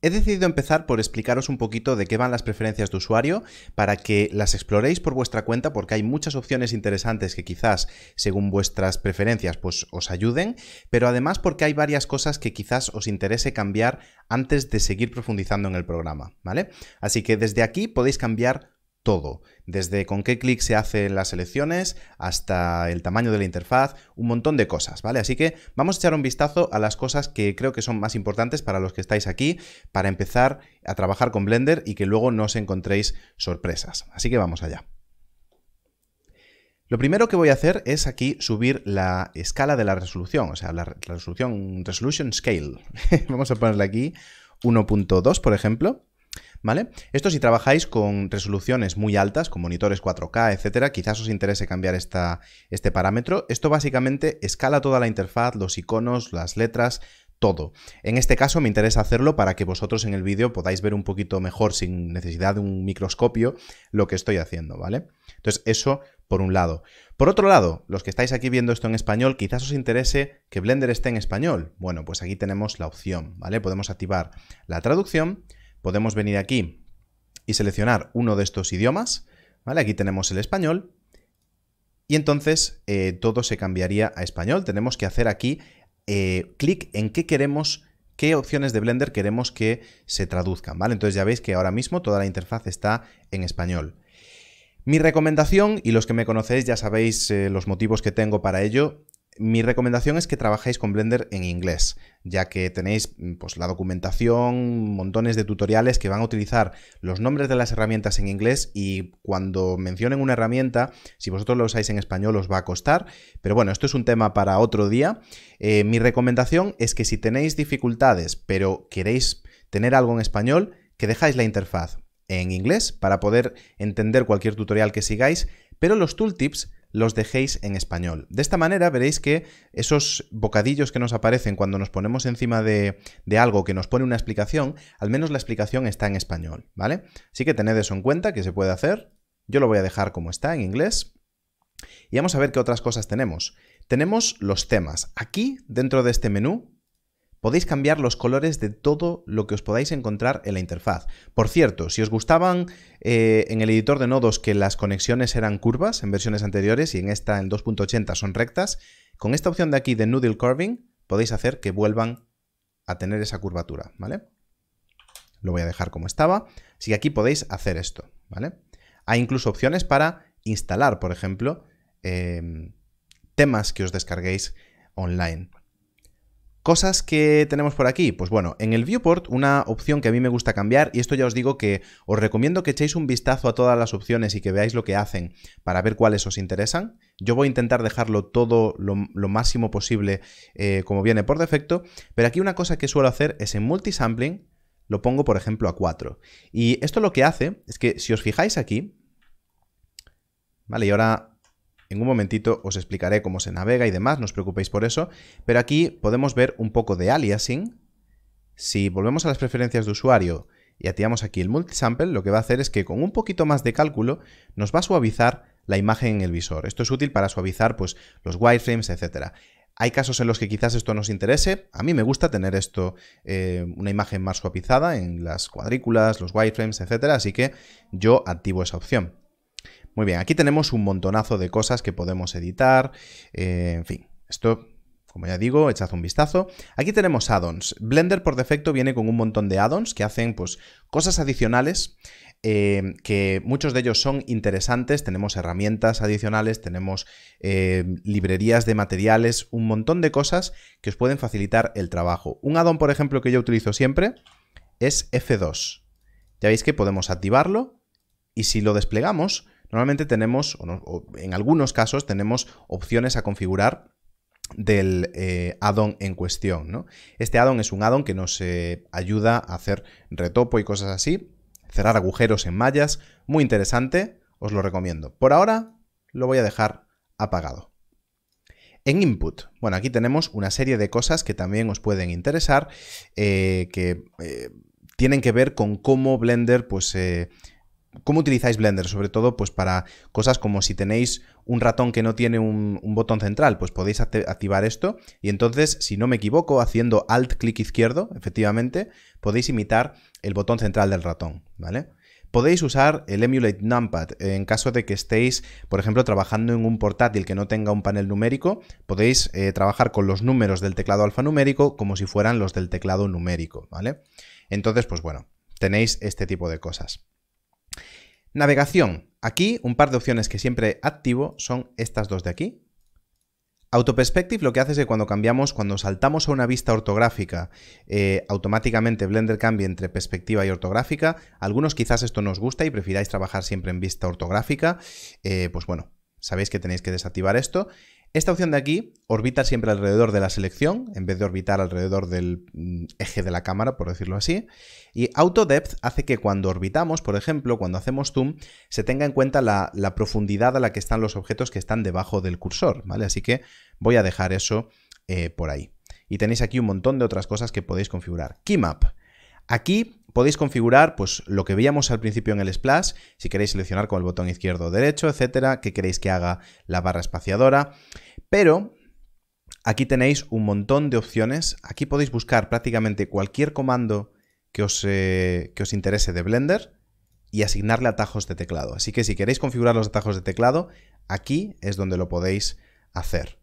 He decidido empezar por explicaros un poquito de qué van las preferencias de usuario para que las exploréis por vuestra cuenta porque hay muchas opciones interesantes que quizás según vuestras preferencias pues os ayuden, pero además porque hay varias cosas que quizás os interese cambiar antes de seguir profundizando en el programa, ¿vale? Así que desde aquí podéis cambiar todo, desde con qué clic se hacen las selecciones hasta el tamaño de la interfaz, un montón de cosas, ¿vale? Así que vamos a echar un vistazo a las cosas que creo que son más importantes para los que estáis aquí, para empezar a trabajar con Blender y que luego no os encontréis sorpresas. Así que vamos allá. Lo primero que voy a hacer es aquí subir la escala de la resolución, o sea, la, resolución Resolution Scale. vamos a ponerle aquí 1.2, por ejemplo. ¿Vale? Esto si trabajáis con resoluciones muy altas, con monitores 4K, etcétera, quizás os interese cambiar esta, este parámetro. Esto básicamente escala toda la interfaz, los iconos, las letras, todo. En este caso me interesa hacerlo para que vosotros en el vídeo podáis ver un poquito mejor sin necesidad de un microscopio lo que estoy haciendo, ¿vale? Entonces eso por un lado. Por otro lado, los que estáis aquí viendo esto en español, quizás os interese que Blender esté en español. Bueno, pues aquí tenemos la opción, ¿vale? Podemos activar la traducción podemos venir aquí y seleccionar uno de estos idiomas, ¿vale? Aquí tenemos el español y entonces eh, todo se cambiaría a español. Tenemos que hacer aquí eh, clic en qué queremos, qué opciones de Blender queremos que se traduzcan, ¿vale? Entonces ya veis que ahora mismo toda la interfaz está en español. Mi recomendación, y los que me conocéis ya sabéis eh, los motivos que tengo para ello, mi recomendación es que trabajéis con Blender en inglés, ya que tenéis mm, pues, la documentación, montones de tutoriales que van a utilizar los nombres de las herramientas en inglés y cuando mencionen una herramienta, si vosotros lo usáis en español os va a costar, pero bueno, esto es un tema para otro día. Eh, mi recomendación es que si tenéis dificultades, pero queréis tener algo en español, que dejáis la interfaz en inglés para poder entender cualquier tutorial que sigáis, pero los tooltips los dejéis en español. De esta manera veréis que esos bocadillos que nos aparecen cuando nos ponemos encima de, algo que nos pone una explicación, al menos la explicación está en español, ¿vale? Así que tened eso en cuenta, que se puede hacer. Yo lo voy a dejar como está, en inglés. Y vamos a ver qué otras cosas tenemos. Tenemos los temas. Aquí, dentro de este menú, Podéis cambiar los colores de todo lo que os podáis encontrar en la interfaz. Por cierto, si os gustaban eh, en el editor de nodos que las conexiones eran curvas en versiones anteriores y en esta en 2.80 son rectas, con esta opción de aquí de Noodle Curving podéis hacer que vuelvan a tener esa curvatura, ¿vale? Lo voy a dejar como estaba. Así que aquí podéis hacer esto, ¿vale? Hay incluso opciones para instalar, por ejemplo, em, temas que os descarguéis online. Cosas que tenemos por aquí, pues bueno, en el viewport una opción que a mí me gusta cambiar, y esto ya os digo que os recomiendo que echéis un vistazo a todas las opciones y que veáis lo que hacen para ver cuáles os interesan. Yo voy a intentar dejarlo todo lo, máximo posible eh, como viene por defecto, pero aquí una cosa que suelo hacer es en multisampling, lo pongo por ejemplo a 4. Y esto lo que hace es que si os fijáis aquí, vale, y ahora en un momentito os explicaré cómo se navega y demás, no os preocupéis por eso, pero aquí podemos ver un poco de aliasing. Si volvemos a las preferencias de usuario y activamos aquí el multisample, lo que va a hacer es que con un poquito más de cálculo nos va a suavizar la imagen en el visor. Esto es útil para suavizar pues, los wireframes, etc. Hay casos en los que quizás esto nos interese. A mí me gusta tener esto, eh, una imagen más suavizada en las cuadrículas, los wireframes, etc. Así que yo activo esa opción. Muy bien, aquí tenemos un montonazo de cosas que podemos editar, eh, en fin, esto como ya digo, echad un vistazo. Aquí tenemos add-ons. Blender por defecto viene con un montón de add-ons que hacen pues, cosas adicionales, eh, que muchos de ellos son interesantes. Tenemos herramientas adicionales, tenemos eh, librerías de materiales, un montón de cosas que os pueden facilitar el trabajo. Un add-on, por ejemplo, que yo utilizo siempre es F2. Ya veis que podemos activarlo y si lo desplegamos, Normalmente tenemos, o en algunos casos, tenemos opciones a configurar del eh, addon en cuestión. Este addon es un addon que nos eh, ayuda a hacer retopo y cosas así, cerrar agujeros en mallas, muy interesante, os lo recomiendo. Por ahora lo voy a dejar apagado. En input, bueno, aquí tenemos una serie de cosas que también os pueden interesar, eh, que tienen que ver con cómo Blender pues, ¿Cómo utilizáis Blender? Sobre todo, pues para cosas como si tenéis un ratón que no tiene un, botón central, pues podéis activar esto. Y entonces, si no me equivoco, haciendo Alt clic izquierdo, efectivamente, podéis imitar el botón central del ratón, ¿vale? Podéis usar el Emulate Numpad en caso de que estéis, por ejemplo, trabajando en un portátil que no tenga un panel numérico. Podéis eh, trabajar con los números del teclado alfanumérico como si fueran los del teclado numérico, ¿vale? Entonces, pues bueno, tenéis este tipo de cosas. Navegación. Aquí un par de opciones que siempre activo son estas dos de aquí. Autoperspective lo que hace es que cuando cambiamos, cuando saltamos a una vista ortográfica, eh, automáticamente Blender cambia entre perspectiva y ortográfica. Algunos quizás esto nos gusta y prefiráis trabajar siempre en vista ortográfica. Eh, pues bueno, sabéis que tenéis que desactivar esto. Esta opción de aquí orbita siempre alrededor de la selección, en vez de orbitar alrededor del mm, eje de la cámara, por decirlo así. Y Auto Depth hace que cuando orbitamos, por ejemplo, cuando hacemos zoom, se tenga en cuenta la, profundidad a la que están los objetos que están debajo del cursor, ¿vale? Así que voy a dejar eso eh, por ahí. Y tenéis aquí un montón de otras cosas que podéis configurar. Keymap. Aquí podéis configurar pues, lo que veíamos al principio en el splash, si queréis seleccionar con el botón izquierdo o derecho, etcétera, que queréis que haga la barra espaciadora, pero aquí tenéis un montón de opciones, aquí podéis buscar prácticamente cualquier comando que os, eh, que os interese de Blender y asignarle atajos de teclado. Así que si queréis configurar los atajos de teclado, aquí es donde lo podéis hacer.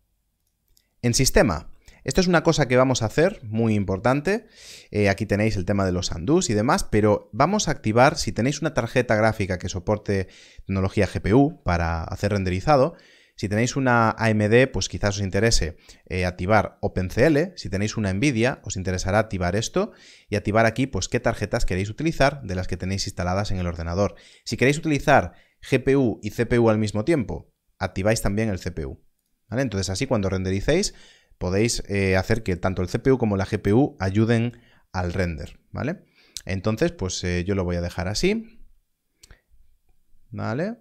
En sistema, esto es una cosa que vamos a hacer, muy importante. Eh, aquí tenéis el tema de los andus y demás, pero vamos a activar, si tenéis una tarjeta gráfica que soporte tecnología GPU para hacer renderizado, si tenéis una AMD, pues quizás os interese eh, activar OpenCL. Si tenéis una NVIDIA, os interesará activar esto y activar aquí pues qué tarjetas queréis utilizar de las que tenéis instaladas en el ordenador. Si queréis utilizar GPU y CPU al mismo tiempo, activáis también el CPU. Entonces así cuando rendericéis podéis eh, hacer que tanto el CPU como la GPU ayuden al render, ¿vale? Entonces, pues eh, yo lo voy a dejar así, ¿vale?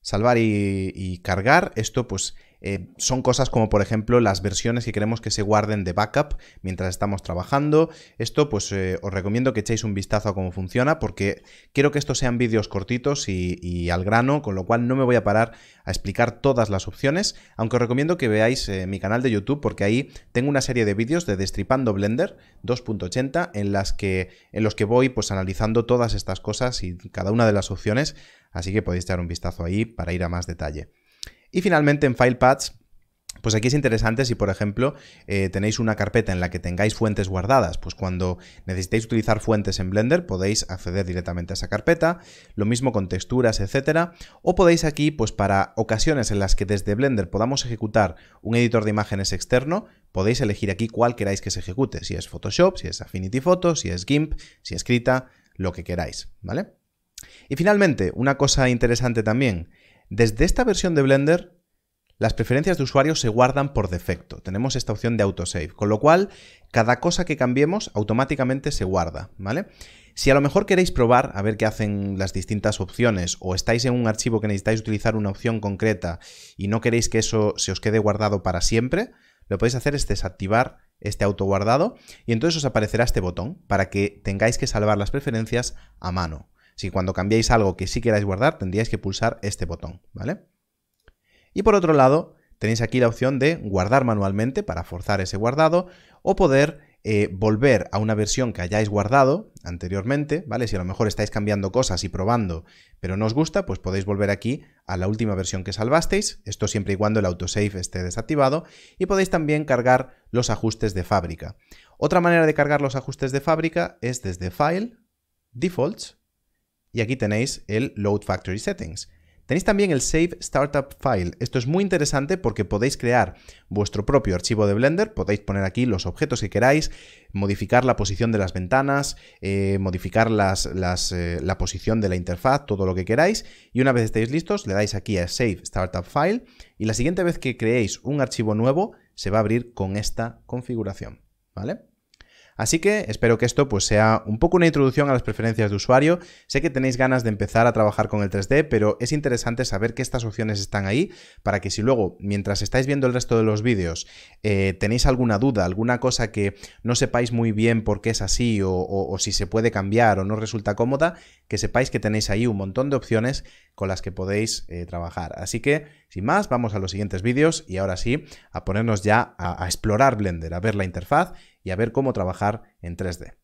Salvar y, y cargar, esto pues eh, son cosas como por ejemplo las versiones que queremos que se guarden de backup mientras estamos trabajando. Esto pues eh, os recomiendo que echéis un vistazo a cómo funciona porque quiero que estos sean vídeos cortitos y, al grano, con lo cual no me voy a parar a explicar todas las opciones, aunque os recomiendo que veáis eh, mi canal de YouTube porque ahí tengo una serie de vídeos de Destripando Blender 2.80 en, en los que voy pues analizando todas estas cosas y cada una de las opciones, así que podéis echar un vistazo ahí para ir a más detalle. Y finalmente en File pues aquí es interesante si, por ejemplo, eh, tenéis una carpeta en la que tengáis fuentes guardadas, pues cuando necesitéis utilizar fuentes en Blender podéis acceder directamente a esa carpeta, lo mismo con texturas, etcétera, o podéis aquí, pues para ocasiones en las que desde Blender podamos ejecutar un editor de imágenes externo, podéis elegir aquí cuál queráis que se ejecute, si es Photoshop, si es Affinity Photo, si es GIMP, si es Krita, lo que queráis, ¿vale? Y finalmente, una cosa interesante también, desde esta versión de Blender, las preferencias de usuario se guardan por defecto. Tenemos esta opción de autosave, con lo cual cada cosa que cambiemos automáticamente se guarda, ¿vale? Si a lo mejor queréis probar a ver qué hacen las distintas opciones o estáis en un archivo que necesitáis utilizar una opción concreta y no queréis que eso se os quede guardado para siempre, lo podéis hacer es desactivar este autoguardado y entonces os aparecerá este botón para que tengáis que salvar las preferencias a mano. Si cuando cambiáis algo que sí queráis guardar, tendríais que pulsar este botón, ¿vale? Y por otro lado, tenéis aquí la opción de guardar manualmente para forzar ese guardado o poder eh, volver a una versión que hayáis guardado anteriormente, ¿vale? Si a lo mejor estáis cambiando cosas y probando, pero no os gusta, pues podéis volver aquí a la última versión que salvasteis, esto siempre y cuando el autosave esté desactivado, y podéis también cargar los ajustes de fábrica. Otra manera de cargar los ajustes de fábrica es desde File, Defaults, y aquí tenéis el Load Factory Settings. Tenéis también el Save Startup File. Esto es muy interesante porque podéis crear vuestro propio archivo de Blender, podéis poner aquí los objetos que queráis, modificar la posición de las ventanas, eh, modificar eh, la posición de la interfaz, todo lo que queráis. Y una vez estéis listos, le dais aquí a Save Startup File y la siguiente vez que creéis un archivo nuevo, se va a abrir con esta configuración. ¿Vale? Así que espero que esto pues, sea un poco una introducción a las preferencias de usuario. Sé que tenéis ganas de empezar a trabajar con el 3D, pero es interesante saber que estas opciones están ahí para que si luego, mientras estáis viendo el resto de los vídeos, eh, tenéis alguna duda, alguna cosa que no sepáis muy bien por qué es así o, si se puede cambiar o no resulta cómoda, que sepáis que tenéis ahí un montón de opciones con las que podéis eh, trabajar. Así que, sin más, vamos a los siguientes vídeos y ahora sí, a ponernos ya a explorar Blender, a ver la interfaz y a ver cómo trabajar en 3D.